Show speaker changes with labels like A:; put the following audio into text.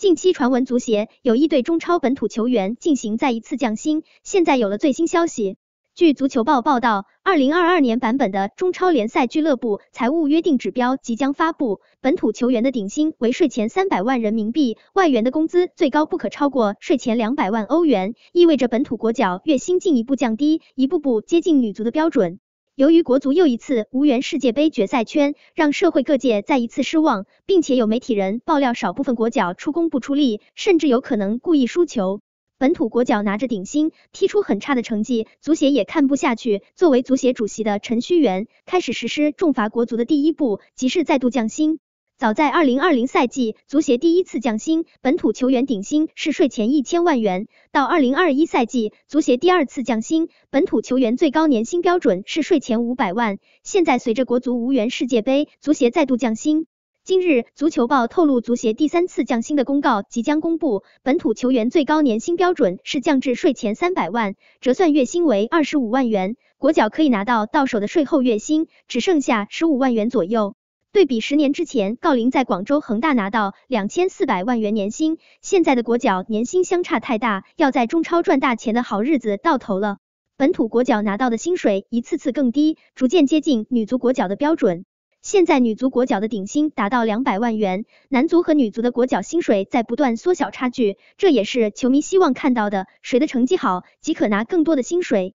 A: 近期传闻，足协有意对中超本土球员进行再一次降薪，现在有了最新消息。据足球报报道，二零二二年版本的中超联赛俱乐部财务约定指标即将发布，本土球员的顶薪为税前三百万人民币，外援的工资最高不可超过税前两百万欧元，意味着本土国脚月薪进一步降低，一步步接近女足的标准。由于国足又一次无缘世界杯决赛圈，让社会各界再一次失望，并且有媒体人爆料少部分国脚出工不出力，甚至有可能故意输球。本土国脚拿着顶薪踢出很差的成绩，足协也看不下去。作为足协主席的陈戌源开始实施重罚国足的第一步，即是再度降薪。早在二零二零赛季，足协第一次降薪，本土球员顶薪是税前一千万元。到二零二一赛季，足协第二次降薪，本土球员最高年薪标准是税前五百万。现在随着国足无缘世界杯，足协再度降薪。今日，足球报透露，足协第三次降薪的公告即将公布，本土球员最高年薪标准是降至税前三百万，折算月薪为二十五万元。国脚可以拿到到手的税后月薪只剩下十五万元左右。对比十年之前，郜林在广州恒大拿到两千四百万元年薪，现在的国脚年薪相差太大，要在中超赚大钱的好日子到头了。本土国脚拿到的薪水一次次更低，逐渐接近女足国脚的标准。现在女足国脚的顶薪达到两百万元，男足和女足的国脚薪水在不断缩小差距，这也是球迷希望看到的。谁的成绩好，即可拿更多的薪水。